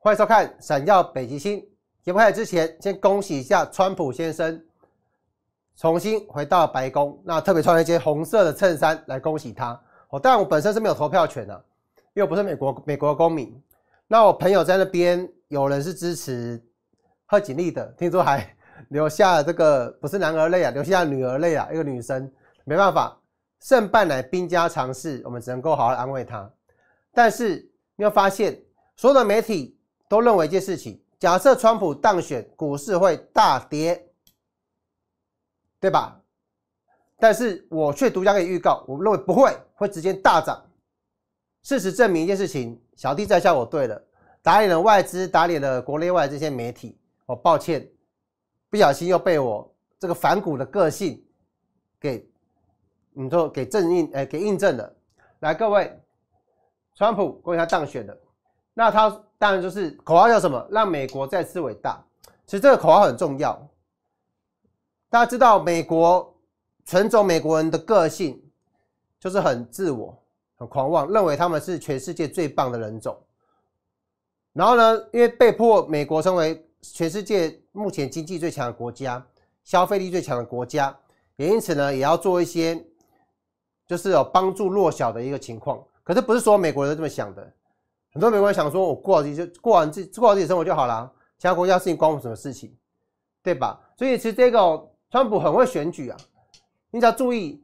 欢迎收看《闪耀北极星》节目开始之前，先恭喜一下川普先生重新回到白宫。那特别穿了一件红色的衬衫来恭喜他。哦，但我本身是没有投票权的，因为我不是美国美国公民。那我朋友在那边有人是支持贺锦丽的，听说还留下了这个不是男儿泪啊，留下女儿泪啊。一个女生没办法，胜败乃兵家常事，我们只能够好好安慰她。但是你会发现，所有的媒体。都认为一件事情，假设川普当选，股市会大跌，对吧？但是我却独家可以预告，我们认为不会，会直接大涨。事实证明一件事情，小弟在下我对了，打脸了外资，打脸了国内外这些媒体。我抱歉，不小心又被我这个反股的个性给，你说给正印，哎，给印证了。来，各位，川普公他当选了，那他。当然，就是口号叫什么“让美国再次伟大”。其实这个口号很重要。大家知道，美国纯种美国人的个性就是很自我、很狂妄，认为他们是全世界最棒的人种。然后呢，因为被迫美国成为全世界目前经济最强的国家、消费力最强的国家，也因此呢，也要做一些就是有帮助弱小的一个情况。可是不是说美国人这么想的。很多美国人想说：“我过好自己，就过完自过好自己生活就好了，其他国家事情关我什么事情，对吧？”所以其实这个川普很会选举啊。你只要注意，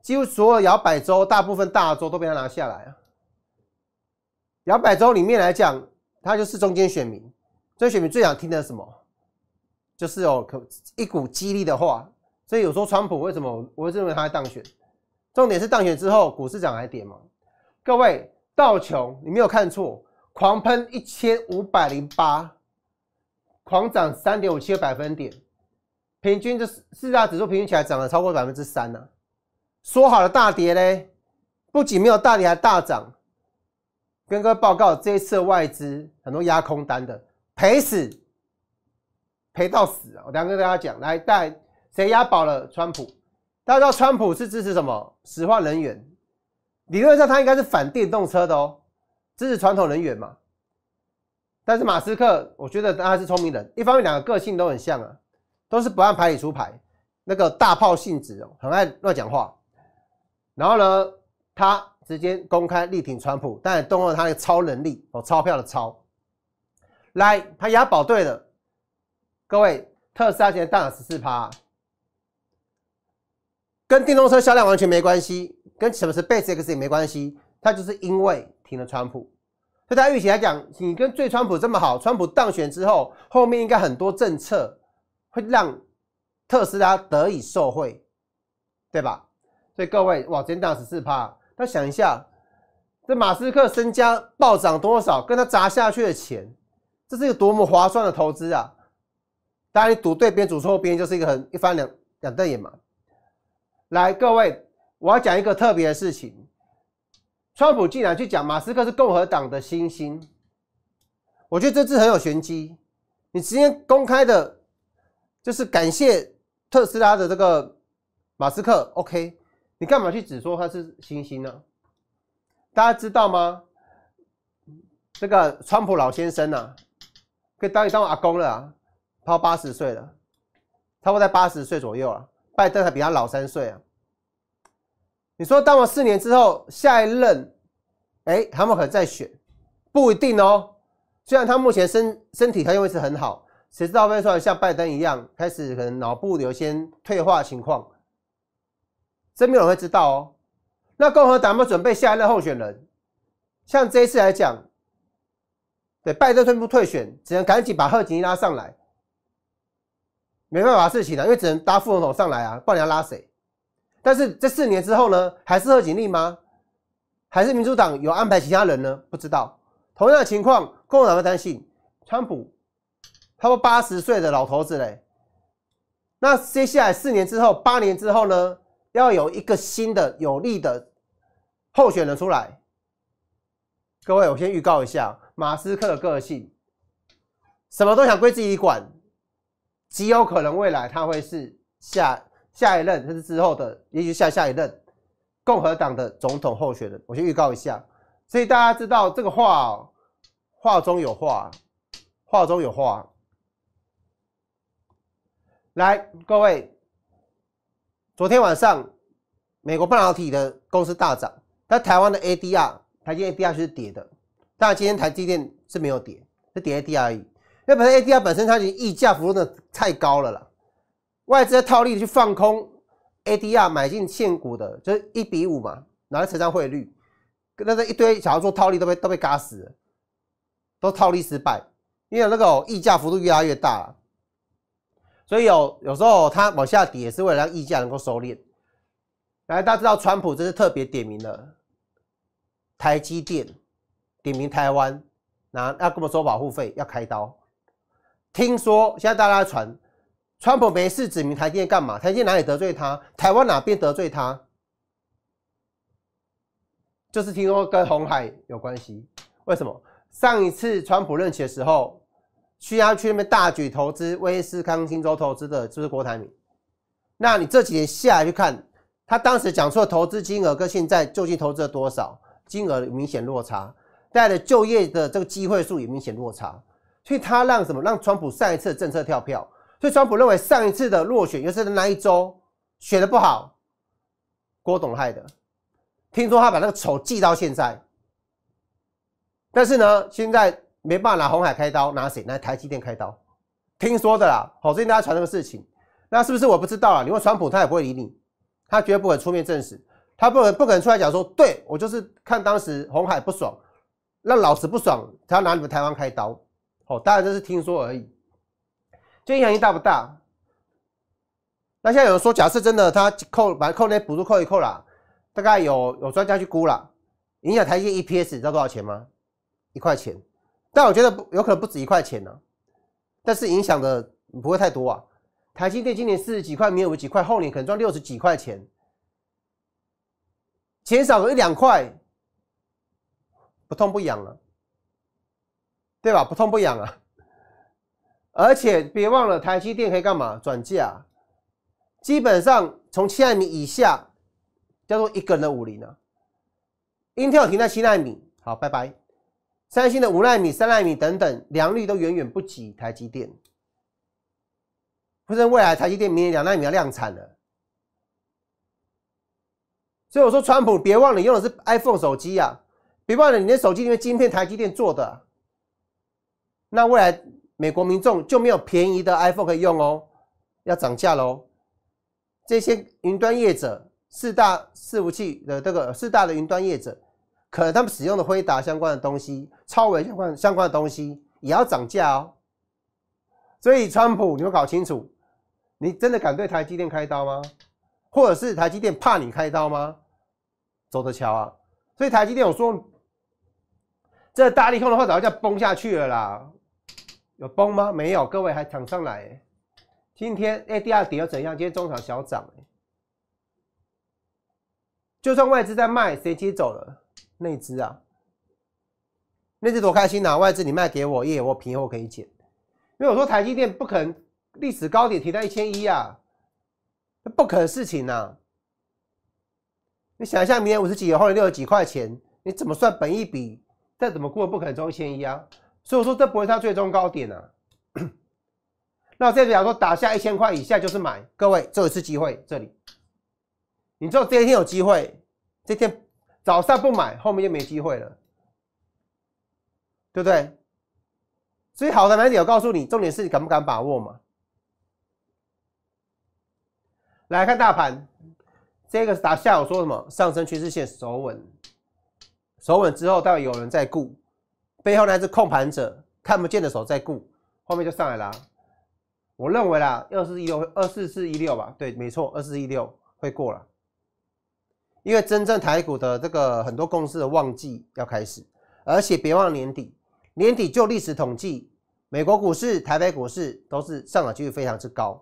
几乎所有摇摆州、大部分大州都被他拿下来啊。摇摆州里面来讲，他就是中间选民。中间选民最想听的什么？就是有可一股激励的话。所以有时候川普为什么我认为他会当选？重点是当选之后股市涨还跌吗？各位。道琼，你没有看错，狂喷一千五百零八，狂涨三点五七个百分点，平均这四大指数平均起来涨了超过百分之三呢。说好的大跌嘞，不仅没有大跌，还大涨。跟哥报告，这一次外资很多压空单的，赔死，赔到死啊！我下跟大家讲，来带谁压保了川普？大家知道川普是支持什么？石化能源。理论上，他应该是反电动车的哦，支持传统能源嘛。但是马斯克，我觉得他还是聪明人。一方面，两个个性都很像啊，都是不按牌理出牌，那个大炮性质，哦，很爱乱讲话。然后呢，他直接公开力挺川普，但也动用他的超能力哦，钞票的钞。来，他押宝对了，各位，特斯拉现在大涨十四趴，跟电动车销量完全没关系。跟什么是 Base X 也没关系，它就是因为停了川普。所以大家预期来讲，你跟最川普这么好，川普当选之后，后面应该很多政策会让特斯拉得以受惠，对吧？所以各位，哇，今天涨十四趴。那想一下，这马斯克身家暴涨多少？跟他砸下去的钱，这是有多么划算的投资啊！当然，赌对边赌错边就是一个很一翻两两瞪眼嘛。来，各位。我要讲一个特别的事情，川普竟然去讲马斯克是共和党的新星，我觉得这次很有玄机。你直接公开的，就是感谢特斯拉的这个马斯克，OK？你干嘛去指说他是新星呢？大家知道吗？这个川普老先生啊，可以当一当阿公了，啊，他八十岁了，他多在八十岁左右啊。拜登还比他老三岁啊。你说当完四年之后，下一任，哎，他们可能再选，不一定哦。虽然他目前身身体他件一直很好，谁知道会出来像拜登一样，开始可能脑部有些退化情况，这没有人会知道哦。那共和党没有准备下一任候选人？像这一次来讲，对拜登宣布退选，只能赶紧把贺锦拉上来，没办法事情的，因为只能搭副总统上来啊，不然要拉谁？但是这四年之后呢，还是贺锦丽吗？还是民主党有安排其他人呢？不知道。同样的情况，共和党会担心川普，他都八十岁的老头子嘞。那接下来四年之后、八年之后呢，要有一个新的、有力的候选人出来。各位，我先预告一下，马斯克的个性，什么都想归自己管，极有可能未来他会是下。下一任，这是之后的，也许下下一任共和党的总统候选人，我先预告一下。所以大家知道这个话，话中有话，话中有话。来，各位，昨天晚上美国半导体的公司大涨，但台湾的 ADR，台积电 ADR 是跌的。当然，今天台积电是没有跌，是跌 ADR 而已。那本身 ADR 本身它已经溢价幅度太高了啦。外资的套利去放空 ADR 买进现股的，就是一比五嘛，拿来乘上汇率，跟那那一堆想要做套利都被都被嘎死，都套利失败，因为那个溢价幅度越来越大了。所以有有时候它往下跌，是为了让溢价能够收敛。来，大家知道川普这是特别点名了台积电，点名台湾，那要跟我收保护费要开刀。听说现在大家传。川普没事指名台电干嘛？台电哪里得罪他？台湾哪边得罪他？就是听说跟红海有关系。为什么？上一次川普任期的时候，需要去那边大举投资威斯康星州投资的就是郭台铭？那你这几年下来去看，他当时讲的投资金额跟现在究竟投资了多少，金额明显落差，带来的就业的这个机会数也明显落差，所以他让什么让川普上一次政策跳票？所以，川普认为上一次的落选，其是那一周选的不好，郭董害的。听说他把那个仇记到现在。但是呢，现在没办法拿红海开刀，拿谁？拿台积电开刀？听说的啦，哦，最近大家传这个事情，那是不是我不知道啊？你问川普，他也不会理你，他绝对不肯出面证实，他不不可能出来讲说，对我就是看当时红海不爽，让老子不爽，他要拿你们台湾开刀。哦，当然这是听说而已。这影响大不大？那现在有人说，假设真的他扣，把扣那补助扣一扣了，大概有有专家去估了，影响台积电 EPS 知道多少钱吗？一块钱。但我觉得不有可能不止一块钱呢。但是影响的不会太多啊。台积电今年四十几块，明年五几块，后年可能赚六十几块钱，减少个一两块，不痛不痒啊，对吧？不痛不痒啊。而且别忘了，台积电可以干嘛？转嫁，基本上从七纳米以下叫做一人的武林啊。Intel 停在七纳米，好拜拜。三星的五纳米、三纳米等等良率都远远不及台积电。不是未来台积电明年两纳米要量产了，所以我说川普，别忘了用的是 iPhone 手机啊！别忘了你的手机里面晶片台积电做的，那未来。美国民众就没有便宜的 iPhone 可以用哦，要涨价喽。这些云端业者，四大伺服器的这个四大的云端业者，可能他们使用的辉达相关的东西、超微相关相关的东西也要涨价哦。所以，川普，你们搞清楚，你真的敢对台积电开刀吗？或者是台积电怕你开刀吗？走着瞧啊！所以，台积电，我说这大利空的话，早就崩下去了啦。有崩吗？没有，各位还躺上来。今天 A D R 跌又怎样？今天中长小涨就算外资在卖，谁接走了？内资啊，内资多开心呐！外资你卖给我，耶，我平，我可以捡。因为我说台积电不可能历史高点提到一千一啊，那不可能事情呐。你想一下，明年五十几，后年六十几块钱，你怎么算本一笔？再怎么过，不可能中一千一啊。所以我说这不是它最终高点啊，那这比方说打下一千块以下就是买，各位这一次机会这里，你只有这一天有机会，这天早上不买后面就没机会了，对不对？所以好的买点我告诉你，重点是你敢不敢把握嘛？来看大盘，这个是打下午说什么上升趋势线守稳，守稳之后到底有人在顾？背后呢是控盘者看不见的手在顾，后面就上来了。我认为啦，二四一六，二四四一六吧，对，没错，二四一六会过了。因为真正台股的这个很多公司的旺季要开始，而且别忘年底，年底就历史统计，美国股市、台北股市都是上涨几率非常之高。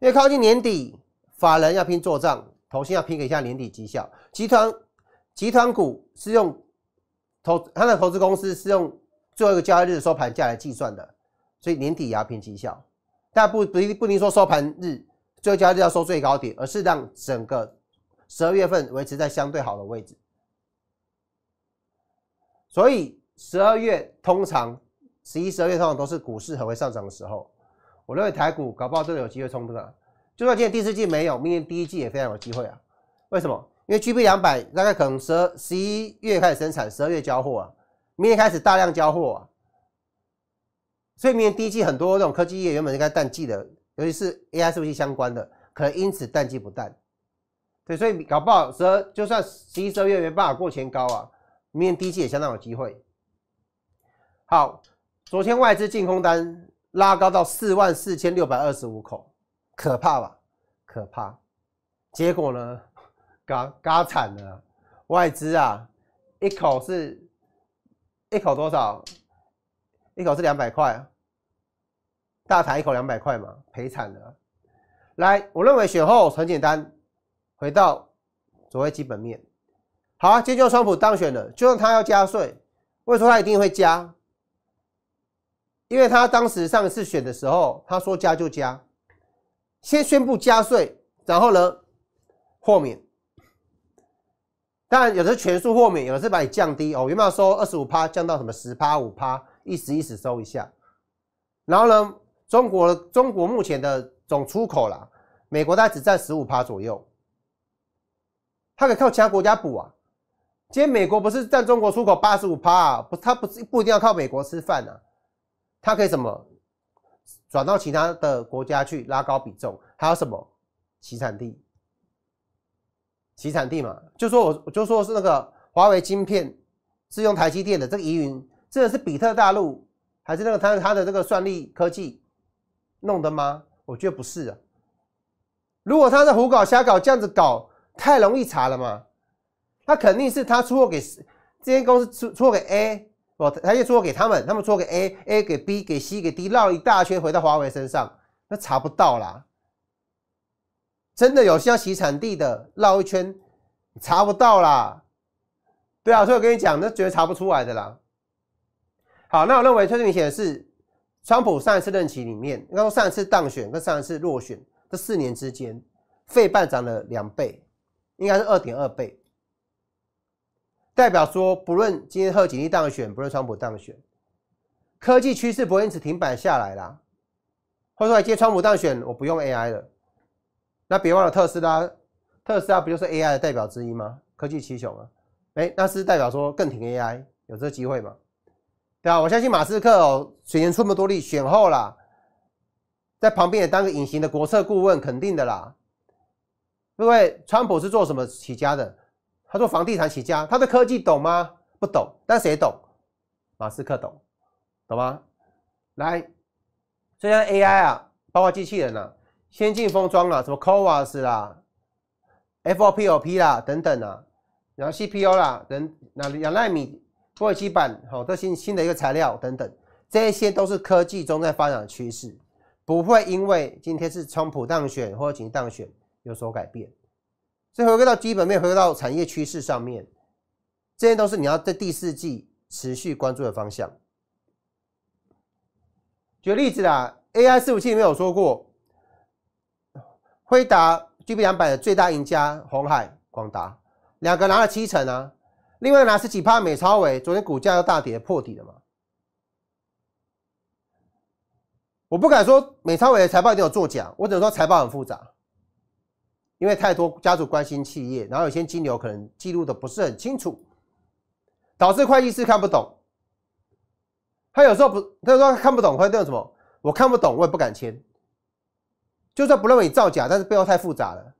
因为靠近年底，法人要拼做账，投信要拼一下年底绩效，集团集团股是用投，他的投资公司是用。最后一个交易日收盘价来计算的，所以年底也要评绩效。但不不不一定说收盘日最后交易日要收最高点，而是让整个十二月份维持在相对好的位置。所以十二月通常，十一、十二月通常都是股市还会上涨的时候。我认为台股搞不好真的有机会冲突啊！就算今天第四季没有，明年第一季也非常有机会啊！为什么？因为 G P 两百大概可能十十一月开始生产，十二月交货啊。明年开始大量交货，所以明年第一季很多这种科技业原本应该淡季的，尤其是 AI 服务相关的，可能因此淡季不淡。对，所以搞不好十二就算十一、十二月没办法过前高啊，明年第一季也相当有机会。好，昨天外资净空单拉高到四万四千六百二十五口，可怕吧？可怕。结果呢？嘎嘎惨了，外资啊，一口是。一口多少？一口是两百块，大台一口两百块嘛，赔惨了。来，我认为选后很简单，回到所谓基本面。好啊，今天特川普当选了，就算他要加税，我说他一定会加，因为他当时上一次选的时候，他说加就加，先宣布加税，然后呢豁免。但有的是全数豁免，有的是把你降低哦，有没有收二十五趴降到什么十趴、五趴，一时一时收一下。然后呢，中国中国目前的总出口啦，美国概只占十五趴左右，它可以靠其他国家补啊。今天美国不是占中国出口八十五趴啊，不，它不是不一定要靠美国吃饭啊，它可以什么转到其他的国家去拉高比重，还有什么其产地。集产地嘛，就说我，就说是那个华为晶片是用台积电的，这个疑云，这个是比特大陆还是那个它它的这个算力科技弄的吗？我觉得不是啊。如果他在胡搞瞎搞，这样子搞太容易查了嘛。他肯定是他出货给这些公司出出给 A，哦，他先出货给他们，他们出给 A，A 给 B 给 C 给 D 绕一大圈回到华为身上，那查不到啦。真的有需要洗产地的，绕一圈查不到啦，对啊，所以我跟你讲，那绝对查不出来的啦。好，那我认为最明显的是，川普上一次任期里面，应该说上一次当选跟上一次落选这四年之间，费半涨了两倍，应该是二点二倍，代表说不论今天贺锦丽当选，不论川普当选，科技趋势不会因此停摆下来啦。者说来接川普当选，我不用 AI 了。那别忘了特斯拉，特斯拉不就是 AI 的代表之一吗？科技奇雄啊！哎，那是代表说更挺 AI，有这个机会吗？对吧？我相信马斯克哦，虽出川普多力选后啦，在旁边也当个隐形的国策顾问，肯定的啦。因为川普是做什么起家的？他做房地产起家，他的科技懂吗？不懂。但谁懂？马斯克懂，懂吗？来，虽然 AI 啊，包括机器人啊。先进封装啦，什么 CoWAS 啦、FOPP o 啦等等啊，然后 CPU 啦等，那两纳米硅基板，好，这些新的一个材料等等，这一些都是科技中在发展的趋势，不会因为今天是川普当选或者急当选有所改变。所以回归到基本面，回归到产业趋势上面，这些都是你要在第四季持续关注的方向。举例子啦，AI 四五七里面有说过。辉达、GB 两百的最大赢家，红海、广达两个拿了七成啊。另外拿十几趴美超伟，昨天股价又大跌破底了嘛。我不敢说美超伟财报一定有作假，我只能说财报很复杂，因为太多家族关心企业，然后有些金流可能记录的不是很清楚，导致会计师看不懂。他有时候不，他说看不懂会这样什么？我看不懂，我也不敢签。就算不认为你造假，但是不要太复杂了，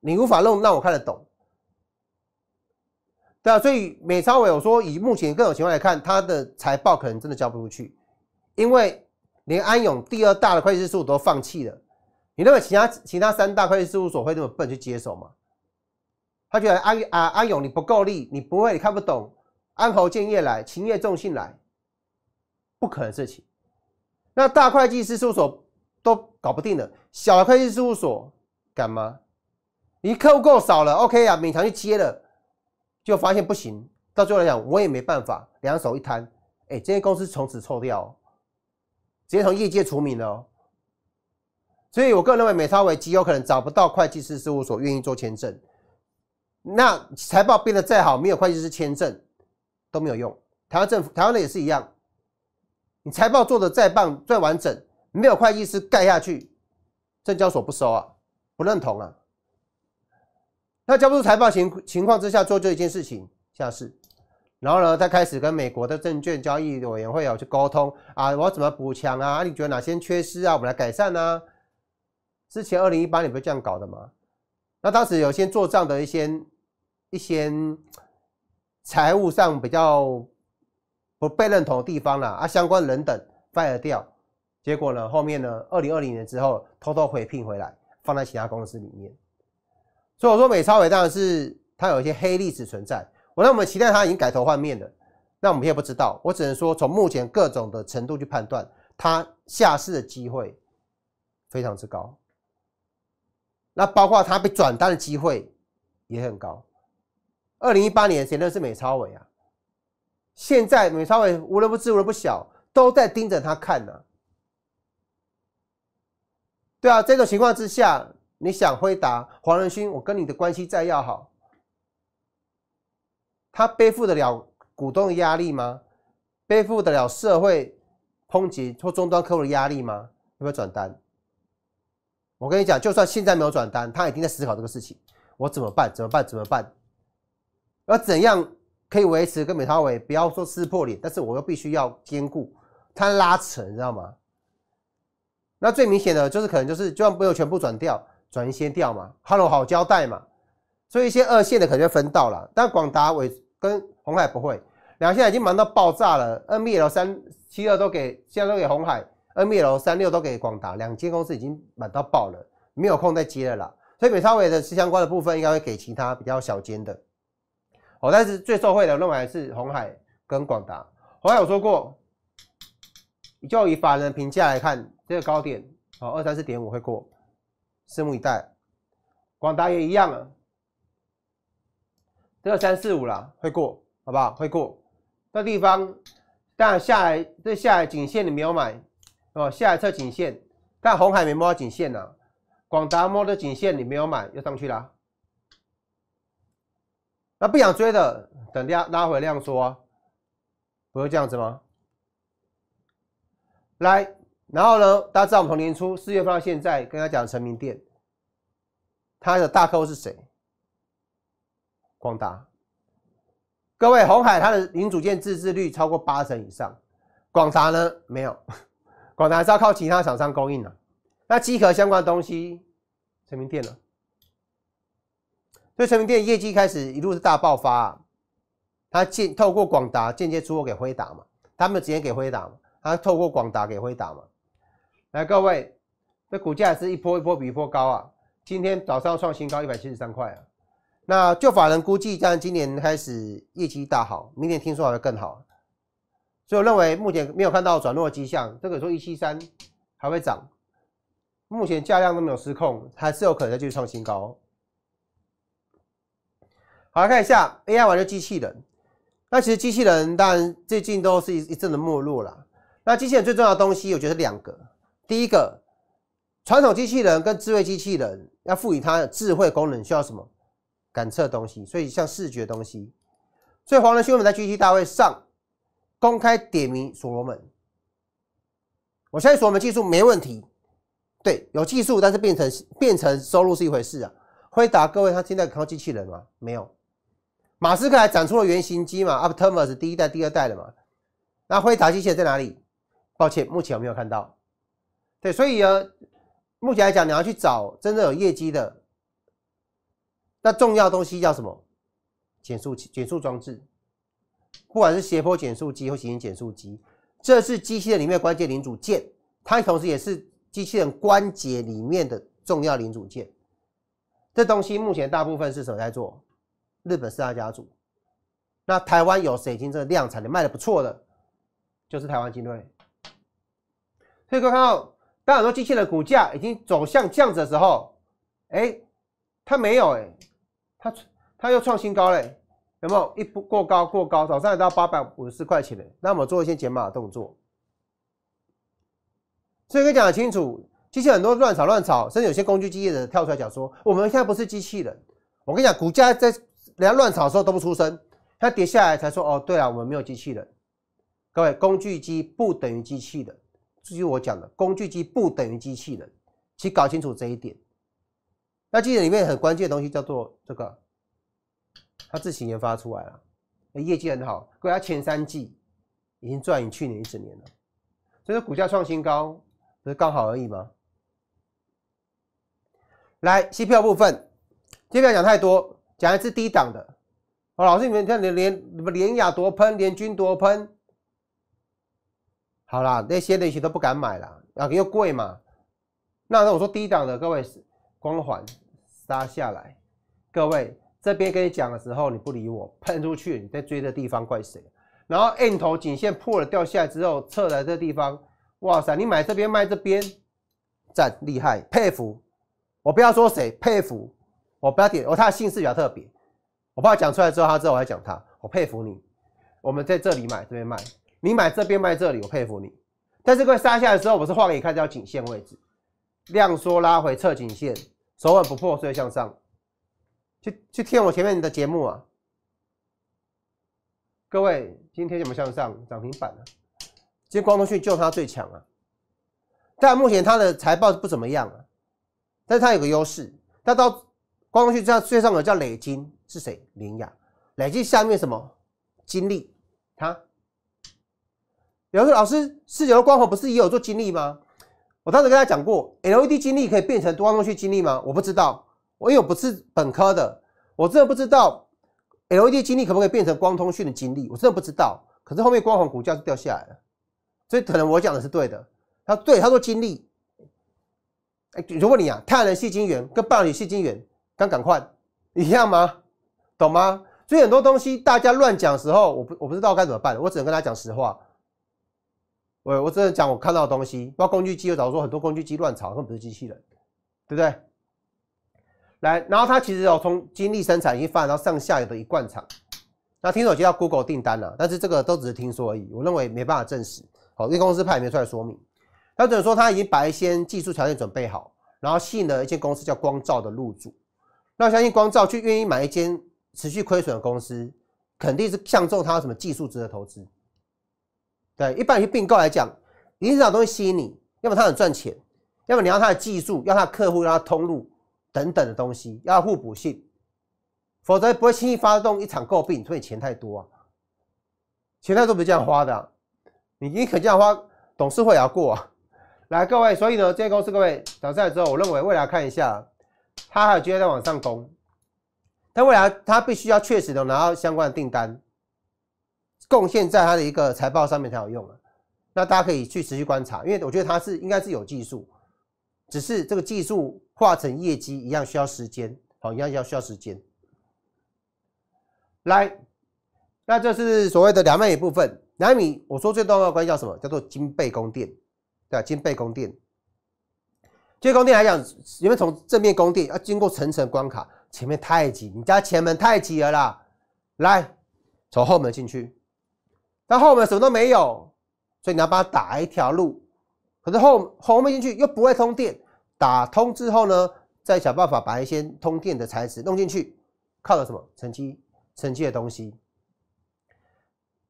你无法弄让我看得懂，对啊，所以美超委我说，以目前各种情况来看，他的财报可能真的交不出去，因为连安永第二大的会计师事务所都放弃了，你认为其他其他三大会计师事务所会这么笨去接手吗？他觉得安啊安永你不够力，你不会，你看不懂，安侯建业来，勤业重信来，不可能事情，那大会计师事务所都搞不定了。小会计事务所敢吗？你客户够少了，OK 啊，勉强去接了，就发现不行。到最后来讲，我也没办法，两手一摊，哎，这些公司从此臭掉，直接从业界除名了。所以我个人认为，美超伟极有可能找不到会计师事务所愿意做签证。那财报变得再好，没有会计师签证都没有用。台湾政府，台湾的也是一样，你财报做的再棒、再完整，没有会计师盖下去。证交所不收啊，不认同啊，那交不出财报情情况之下做这一件事情下市，然后呢，他开始跟美国的证券交易委员会有去沟通啊，我要怎么补强啊？你觉得哪些缺失啊？我们来改善呢？之前二零一八年不是这样搞的吗？那当时有些做账的一些一些财务上比较不被认同的地方了啊，相关人等 fire 掉。结果呢？后面呢？二零二零年之后偷偷回聘回来，放在其他公司里面。所以我说美超伟当然是他有一些黑历史存在。我我为期待他已经改头换面了，那我们也不知道。我只能说从目前各种的程度去判断，他下市的机会非常之高。那包括他被转单的机会也很高。二零一八年谁认识美超伟啊？现在美超伟无人不知无人不晓，都在盯着他看呢。对啊，这种情况之下，你想回答黄仁勋？我跟你的关系再要好，他背负得了股东的压力吗？背负得了社会抨击或终端客户的压力吗？要不要转单？我跟你讲，就算现在没有转单，他一定在思考这个事情，我怎么办？怎么办？怎么办？要怎样可以维持跟美韬伟不要说撕破脸，但是我又必须要兼顾，他拉扯，你知道吗？那最明显的就是，可能就是就算没有全部转掉，转一些掉嘛，Hello 好交代嘛，所以一些二线的可能就分到了。但广达伟跟红海不会，两线已经忙到爆炸了，NBL 三七二都给，现在都给红海，NBL 三六都给广达，两间公司已经满到爆了，没有空再接了啦。所以美超伟的相关的部分应该会给其他比较小间的，哦，但是最受惠的我认为是红海跟广达。红海我说过，就以法人评价来看。这个高点哦，二三四点我会过，拭目以待。广达也一样啊，这个三四五啦会过，好不好？会过。这地方但下来这下来颈线你没有买哦，下来测颈线，但红海没摸到颈线呐，广达摸的颈线你没有买，又上去啦。那不想追的，等量拉回量缩，不会这样子吗？来。然后呢？大家知道我们从年初四月份到现在，跟他讲成名店，他的大客户是谁？广达。各位，红海它的零组件自制率超过八成以上，广达呢没有，广达是要靠其他厂商供应呢。那机壳相关的东西，成名店呢？所以成名店业绩开始一路是大爆发。啊，他间透过广达间接出货给辉达嘛，他们直接给辉达嘛，他透过广达给辉达嘛。来，各位，这股价是一波一波比一波高啊！今天早上创新高一百七十三块啊！那就法人估计，像今年开始业绩大好，明年听说还会更好，所以我认为目前没有看到转弱迹象，这个时候一七三还会涨。目前价量都没有失控，还是有可能再继续创新高。好来看一下 AI 玩的机器人，那其实机器人当然最近都是一一阵的没落了。那机器人最重要的东西，我觉得两个。第一个，传统机器人跟智慧机器人要赋予它智慧功能，需要什么？感测东西，所以像视觉东西。所以黄仁勋我们在 g t 大会上公开点名所罗门。我相信所罗门技术没问题，对，有技术，但是变成变成收入是一回事啊。辉达，各位，他现在靠机器人吗？没有。马斯克还展出了原型机嘛？Optimus 第一代、第二代的嘛？那辉达机器人在哪里？抱歉，目前我没有看到。对，所以呢，目前来讲，你要去找真正有业绩的，那重要东西叫什么？减速器、减速装置，不管是斜坡减速机或行星减速机，这是机器人里面关键零组件，它同时也是机器人关节里面的重要零组件。这东西目前大部分是谁在做？日本四大家族，那台湾有水晶，这个量产的卖的不错的，就是台湾精锐。所以各位看到。当很多机器人的股价已经走向降值的时候，当哎它没有哎，它它又创新高嘞，有没有？一不过高过高，早上也到八百五十块钱嘞，那我们做一些减码动作。所以跟讲清楚，机器很多乱炒乱炒，甚至有些工具机器人跳出来讲说：“我们现在不是机器人。”我跟你讲，股价在人家乱炒的时候都不出声，它跌下来才说：“哦，对了，我们没有机器人。”各位，工具机不等于机器的。就是我讲的，工具机不等于机器人，请搞清楚这一点。那机器人里面很关键的东西叫做这个，它自行研发出来了，业绩很好，国它前三季已经赚你去年一整年了，所以说股价创新高不是刚好而已吗？来 c p 部分，今天不要讲太多，讲一次低档的。哦，老师你们看，联联联雅多喷，连军多喷。好啦，那些那些都不敢买了啊，又贵嘛。那那我说低档的，各位光环杀下来，各位这边跟你讲的时候你不理我，喷出去你在追的地方怪谁？然后印头颈线破了掉下来之后，撤来这地方，哇塞，你买这边卖这边，赞厉害，佩服。我不要说谁，佩服。我不要点，我他的姓氏比较特别，我怕讲出来之后他之后我还讲他，我佩服你。我们在这里买，这边卖。你买这边卖这里，我佩服你。是这个杀下来之后，我是画给你看到颈线位置，量缩拉回测颈线，手稳不破所以向上。去去听我前面的节目啊，各位，今天有没有向上涨停板呢？今天光通讯就它最强啊，但目前它的财报不怎么样啊，但是它有个优势，它到光通讯这样最上有叫累金是谁？林雅累金下面什么？金利，它。比方说，老师，四九的光虹不是也有做精力吗？我当时跟他讲过，LED 精力可以变成多光通西精力吗？我不知道，因为我不是本科的，我真的不知道 LED 精力可不可以变成光通讯的精力，我真的不知道。可是后面光环股价就掉下来了，所以可能我讲的是对的。他对，他说精力，哎，我你啊，太阳能系晶圆跟半导体系晶圆敢赶快一样吗？懂吗？所以很多东西大家乱讲的时候，我不我不知道该怎么办，我只能跟他讲实话。我我真的讲我看到的东西，包括工具机，又比如说很多工具机乱炒，根本不是机器人，对不对？来，然后它其实有从精力生产已经发展到上下游的一贯厂。那听说接到 Google 订单了，但是这个都只是听说而已，我认为没办法证实，好，因为公司派也没出来说明。他只能说他已经把一些技术条件准备好，然后吸引了一间公司叫光照的入驻。那我相信光照去愿意买一间持续亏损的公司，肯定是相中他什么技术值得投资。对，一般去并购来讲，一定找东西吸引你，要么它很赚钱，要么你要它的技术，要它客户，要它通路等等的东西，要互补性，否则不会轻易发动一场购并，所以钱太多啊，钱太多不是这样花的，你你肯这样花，董事会也要过。啊。来，各位，所以呢，这些公司各位早上来之后，我认为未来看一下，它还有机会再往上攻，但未来它必须要确实的拿到相关的订单。贡献在它的一个财报上面才有用啊，那大家可以去持续观察，因为我觉得它是应该是有技术，只是这个技术化成业绩一样需要时间，好，一样要需要时间。来，那这是所谓的两万米部分，两万米我说最重要的关叫什么？叫做金背宫殿，对吧？金背宫殿，金背宫殿来讲，因为从正面宫殿要经过层层关卡，前面太挤，你家前门太挤了啦，来，从后门进去。那后面什么都没有，所以你要帮他打一条路，可是后后门进去又不会通电，打通之后呢，再想办法把一些通电的材质弄进去，靠的什么？沉积，沉积的东西。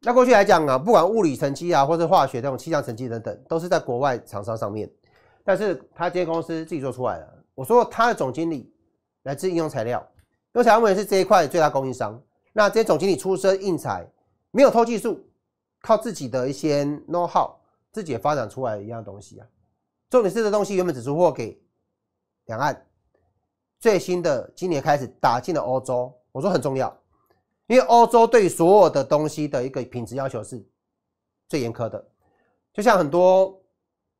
那过去来讲啊，不管物理沉积啊，或是化学这种气象沉积等等，都是在国外厂商上面，但是他这些公司自己做出来了。我说他的总经理来自应用材料，因为材料也是这一块最大供应商，那这些总经理出身硬材，没有偷技术。靠自己的一些 know how，自己发展出来的一样东西啊。重点是，这东西原本只是货给两岸，最新的今年开始打进了欧洲。我说很重要，因为欧洲对所有的东西的一个品质要求是最严苛的。就像很多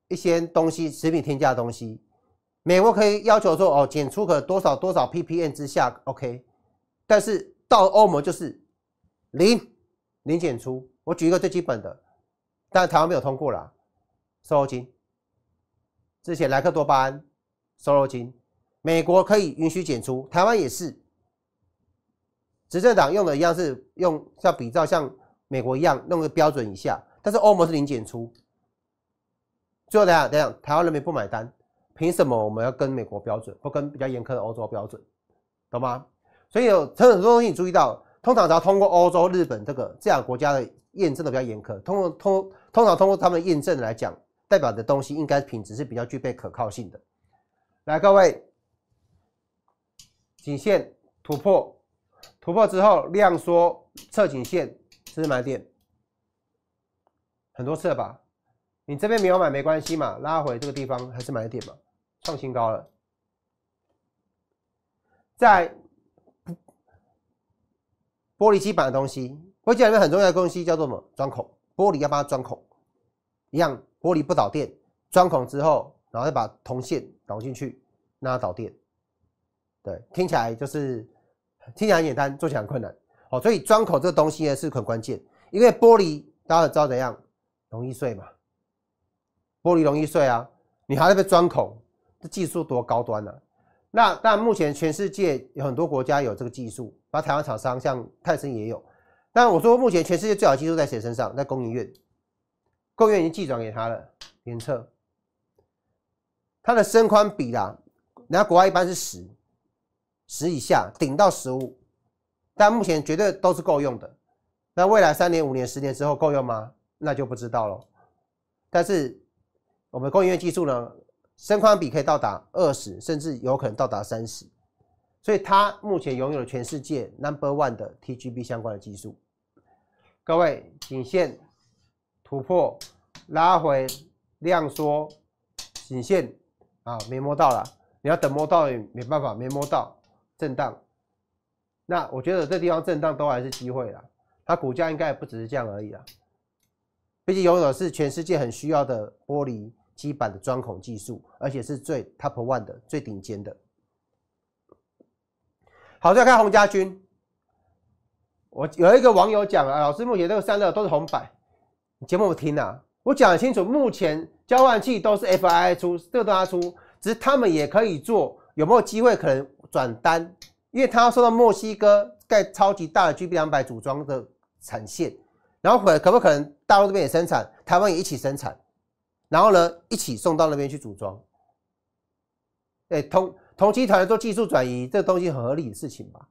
一些东西，食品添加的东西，美国可以要求说哦，检出可多少多少 ppm 之下 OK，但是到欧盟就是零零检出。我举一个最基本的，但台湾没有通过啦，瘦肉精，之前莱克多巴胺、瘦肉精，美国可以允许检出，台湾也是。执政党用的一样是用，像比照像美国一样弄个标准以下，但是欧盟是零检出。最后大家等下，台湾人民不买单，凭什么我们要跟美国标准，不跟比较严苛的欧洲标准？懂吗？所以有很多东西，你注意到，通常只要通过欧洲、日本这个这两个国家的。验证的比较严苛，通过通通常通过他们验证来讲，代表的东西应该品质是比较具备可靠性的。来，各位，颈线突破，突破之后量缩，测颈线这是买点，很多次了吧？你这边没有买没关系嘛，拉回这个地方还是买点嘛，创新高了，在玻璃基板的东西。玻璃里面很重要的东西叫做什么？钻孔，玻璃要帮它钻孔，一样玻璃不导电。钻孔之后，然后再把铜线导进去，让它导电。对，听起来就是听起来很简单，做起来很困难。哦，所以钻孔这个东西呢是很关键，因为玻璃大家知道怎样，容易碎嘛。玻璃容易碎啊，你还要被钻孔，这技术多高端呢。那但目前全世界有很多国家有这个技术，那台湾厂商像泰森也有。但我说，目前全世界最好技术在谁身上？在工银院，工银院已经寄转给他了。检测，它的身宽比啦，人家国外一般是十，十以下顶到十五，但目前绝对都是够用的。那未来三年、五年、十年之后够用吗？那就不知道了。但是我们工银院技术呢，身宽比可以到达二十，甚至有可能到达三十，所以它目前拥有了全世界 number one 的 TGB 相关的技术。各位，颈线突破，拉回，量缩，颈线啊，没摸到了。你要等摸到也没办法，没摸到震荡。那我觉得这地方震荡都还是机会啦，它股价应该不只是这样而已啦。毕竟拥有是全世界很需要的玻璃基板的钻孔技术，而且是最 top one 的最顶尖的。好，再看洪家军。我有一个网友讲啊，老师目前这个散热都是红板，节目我听了，我讲清楚，目前交换器都是 FII 出，这个都他出，只是他们也可以做，有没有机会可能转单？因为他要收到墨西哥盖超级大的 G B 两百组装的产线，然后可可不可能大陆这边也生产，台湾也一起生产，然后呢一起送到那边去组装？哎，同同集团做技术转移，这个东西很合理的事情吧？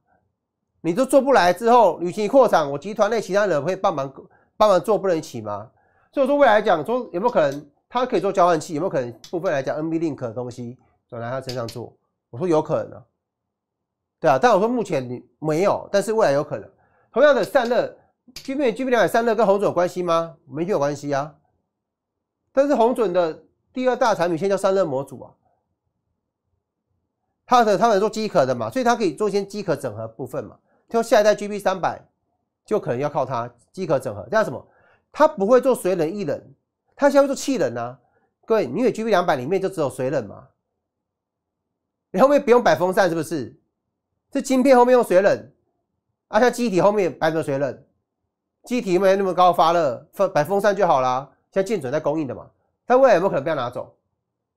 你都做不来之后，旅行一扩展，我集团内其他人会帮忙帮忙做，不能一起吗？所以说未来讲说有没有可能，他可以做交换器？有没有可能部分来讲，N B Link 的东西转来他身上做？我说有可能啊，对啊。但我说目前你没有，但是未来有可能。同样的散热，金碧金碧良海散热跟红准有关系吗？没有关系啊。但是红准的第二大产品线在叫散热模组啊，他的他能做机壳的嘛，所以他可以做一些机壳整合部分嘛。他下一代 GB 三百就可能要靠它即可整合，这样什么？它不会做水冷、液冷，它现在会做气冷啊！各位，你以为 GB 两百里面就只有水冷吗？你后面不用摆风扇是不是？这晶片后面用水冷，啊，像机体后面摆什么水冷？机体没那么高发热，放摆风扇就好现像剑准在供应的嘛，它未来有没有可能被拿走？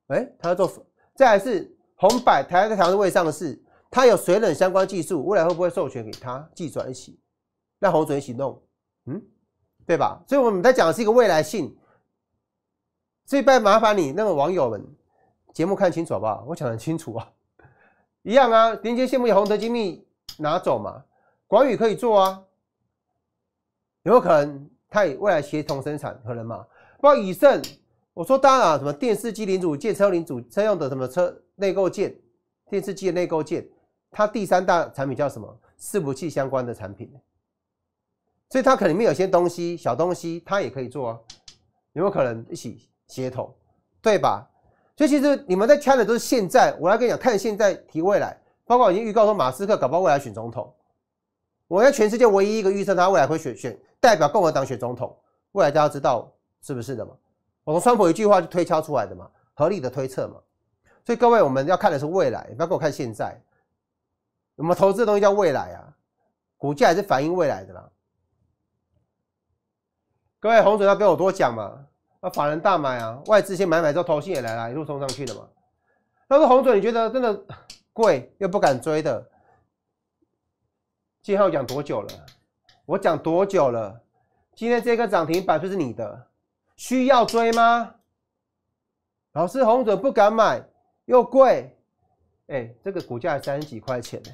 哎，它要做。再是红百台在台的位上市。”他有水冷相关技术，未来会不会授权给他技转起？让红水行动？嗯，对吧？所以我们在讲的是一个未来性。这拜麻烦你那个网友们，节目看清楚好不好？我讲很清楚啊，一样啊。连接线目前红得精密拿走嘛，广宇可以做啊，有没有可能他也未来协同生产可能嘛？不过以盛，我说当然啊，什么电视机零组件、车零组车用的什么车内构件、电视机的内构件。它第三大产品叫什么？伺服器相关的产品，所以它可能里面有些东西，小东西它也可以做啊，有没有可能一起协同，对吧？所以其实你们在看的都是现在，我来跟你讲，看现在提未来，包括已经预告说马斯克搞不好未来选总统，我在全世界唯一一个预测他未来会选选代表共和党选总统，未来大家知道是不是的嘛？我从川普一句话就推敲出来的嘛，合理的推测嘛。所以各位我们要看的是未来，不要给我看现在。我们投资的东西叫未来啊，股价也是反映未来的啦。各位红准，要不要我多讲嘛，那法人大买啊，外资先买买之后，投信也来了，一路冲上去的嘛。但是红准，你觉得真的贵又不敢追的？今号讲多久了？我讲多久了？今天这个涨停板就是你的，需要追吗？老师红准不敢买，又贵。哎，这个股价三十几块钱呢，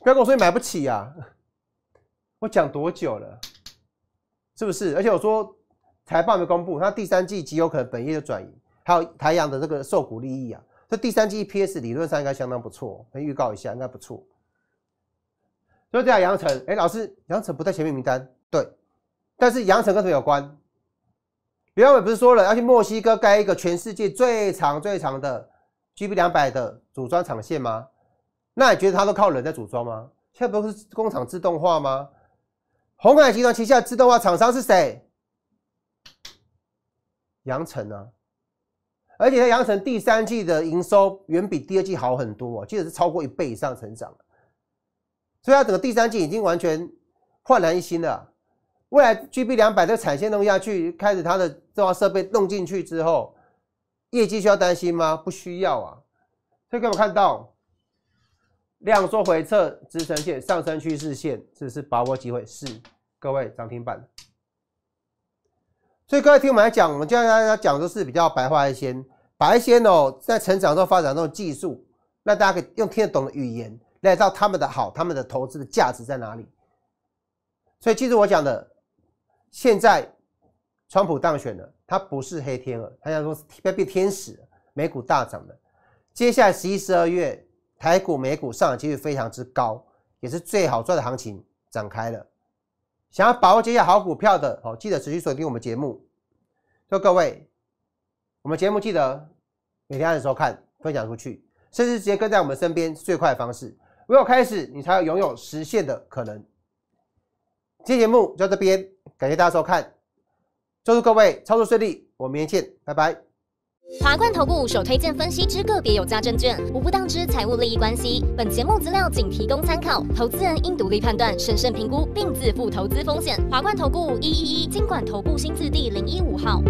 不要跟我说你买不起呀！我讲多久了？是不是？而且我说财报没公布，它第三季极有可能本业就转移，还有台阳的这个受股利益啊，这第三季 P S 理论上应该相当不错，以预告一下应该不错。所以这样，杨成，哎，老师杨成不在前面名单，对，但是杨成跟什么有关？李亚伟不是说了要去墨西哥盖一个全世界最长最长的？GB 两百的组装厂线吗？那你觉得它都靠人在组装吗？现在不是工厂自动化吗？红海集团旗下自动化厂商是谁？扬程啊！而且在扬程第三季的营收远比第二季好很多哦，记得是超过一倍以上成长所以它整个第三季已经完全焕然一新了。未来 GB 两百的产线弄下去，开始它的自动化设备弄进去之后。业绩需要担心吗？不需要啊！所以各位看到量缩回撤支撑线上升趋势线，这是把握机会，是各位涨停板。所以各位听我们来讲，我们今天大家讲的是比较白话一些，白些哦，在成长中发展中的技术，让大家可以用听得懂的语言来知道他们的好，他们的投资的价值在哪里。所以记住我讲的，现在。川普当选了，他不是黑天鹅，他要说要变天使，美股大涨的。接下来十一、十二月，台股、美股上涨几率非常之高，也是最好赚的行情展开了。想要把握接下来好股票的哦，记得持续锁定我们节目。各位，我们节目记得每天按时收看、分享出去，甚至直接跟在我们身边最快的方式。唯有开始，你才拥有实现的可能。今天节目到这边，感谢大家收看。祝各位操作顺利，我们明天见，拜拜。华冠投顾首推荐分析之个别有价证券无不当之财务利益关系，本节目资料仅提供参考，投资人应独立判断、审慎评估并自负投资风险。华冠投顾一一一经管投顾新字第零一五号。